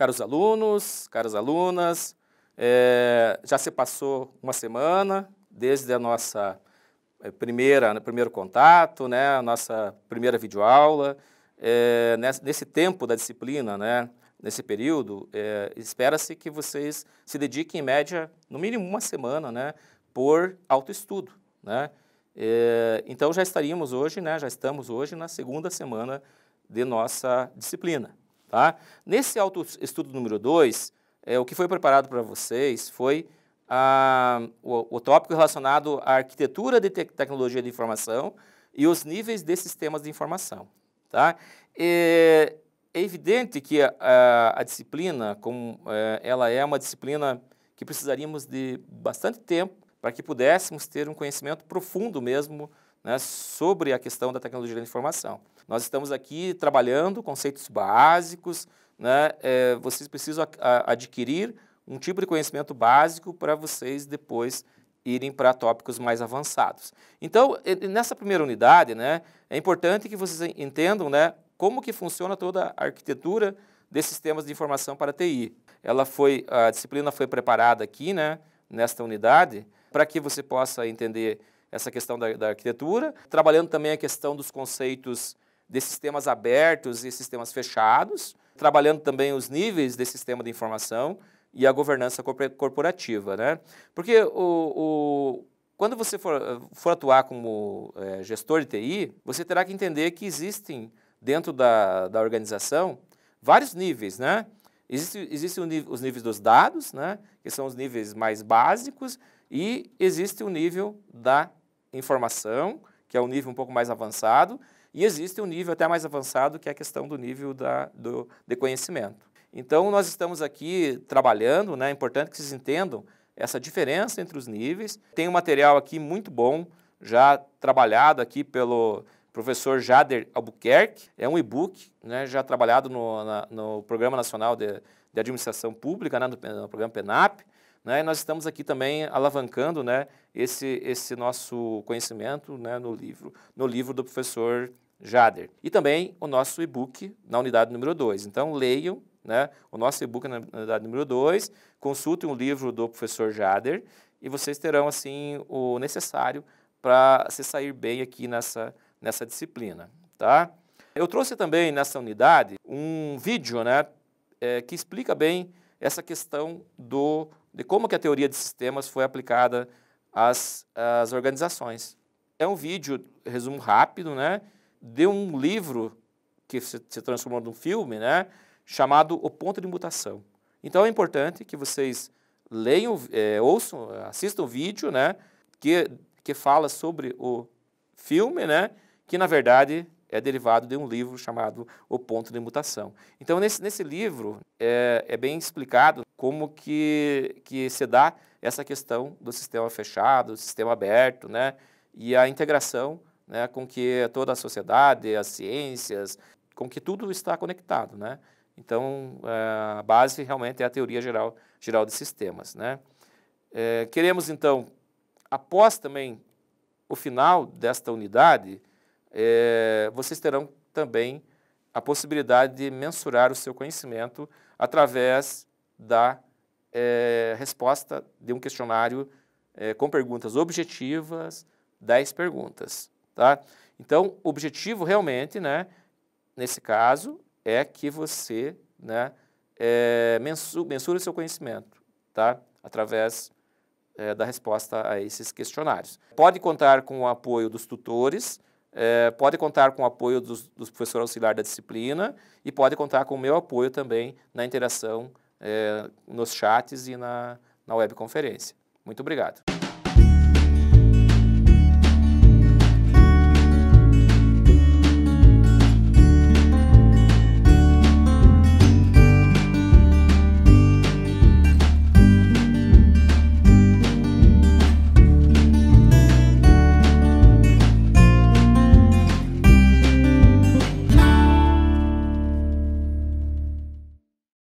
Caros alunos, caras alunas, é, já se passou uma semana desde a nossa é, primeira, né, primeiro contato, né, a nossa primeira videoaula. É, nesse, nesse tempo da disciplina, né, nesse período, é, espera-se que vocês se dediquem, em média, no mínimo uma semana, né, por autoestudo, né? É, então já estaríamos hoje, né, já estamos hoje na segunda semana de nossa disciplina. Tá? Nesse autoestudo número 2, é, o que foi preparado para vocês foi o, o, tópico relacionado à arquitetura de te tecnologia de informação e os níveis de sistemas de informação. Tá? É, é evidente que a, a, a disciplina, como, é, ela é uma disciplina que precisaríamos de bastante tempo para que pudéssemos ter um conhecimento profundo mesmo né, sobre a questão da tecnologia da informação. Nós estamos aqui trabalhando conceitos básicos, né, é, vocês precisam a, a, adquirir um tipo de conhecimento básico para vocês depois irem para tópicos mais avançados. Então, nessa primeira unidade, né, é importante que vocês entendam né, como que funciona toda a arquitetura de sistemas de informação para a TI. Ela foi, a disciplina foi preparada aqui, né, nesta unidade, para que você possa entender essa questão da, da arquitetura, trabalhando também a questão dos conceitos de sistemas abertos e sistemas fechados, trabalhando também os níveis de sistema de informação e a governança corporativa, né? Porque o, o quando você for, for atuar como é, gestor de TI, você terá que entender que existem dentro da, da organização vários níveis, né? Existem existe os níveis dos dados, né? Que são os níveis mais básicos e existe o nível da informação, que é um nível um pouco mais avançado, e existe um nível até mais avançado, que é a questão do nível da, do, de conhecimento. Então, nós estamos aqui trabalhando, né? é importante que vocês entendam essa diferença entre os níveis. Tem um material aqui muito bom, já trabalhado aqui pelo professor Jader Albuquerque, é um e-book, né? já trabalhado no, na, no Programa Nacional de, de Administração Pública, né? no, no programa PENAP, né? E nós estamos aqui também alavancando né, esse, esse nosso conhecimento né, no livro, no livro do professor Jader. E também o nosso e-book na unidade número 2. Então, leiam né, o nosso e-book na unidade número 2, consultem o livro do professor Jader e vocês terão assim o necessário para se sair bem aqui nessa, nessa disciplina. Tá? Eu trouxe também nessa unidade um vídeo né, é, que explica bem essa questão do de como que a teoria de sistemas foi aplicada às, às organizações. É um vídeo, resumo rápido, né, de um livro que se, se transformou num filme, né, chamado O Ponto de Mutação. Então é importante que vocês leiam, é, ouçam, assistam o vídeo, né, que, que fala sobre o filme, né, que na verdade é derivado de um livro chamado O Ponto de Mutação. Então, nesse, nesse livro, é, é bem explicado como que, que se dá essa questão do sistema fechado, do sistema aberto, né? e a integração né, com que toda a sociedade, as ciências, com que tudo está conectado. Né? Então, é, a base realmente é a teoria geral, geral de sistemas. Né? É, queremos, então, após também o final desta unidade, é, vocês terão também a possibilidade de mensurar o seu conhecimento através da é, resposta de um questionário é, com perguntas objetivas, 10 perguntas, tá? Então, o objetivo realmente, né, nesse caso, é que você, né, é, mensure o seu conhecimento, tá? Através da resposta a esses questionários. Pode contar com o apoio dos tutores, é, pode contar com o apoio dos, dos professores auxiliares da disciplina e pode contar com o meu apoio também na interação é, nos chats e na, na webconferência. Muito obrigado.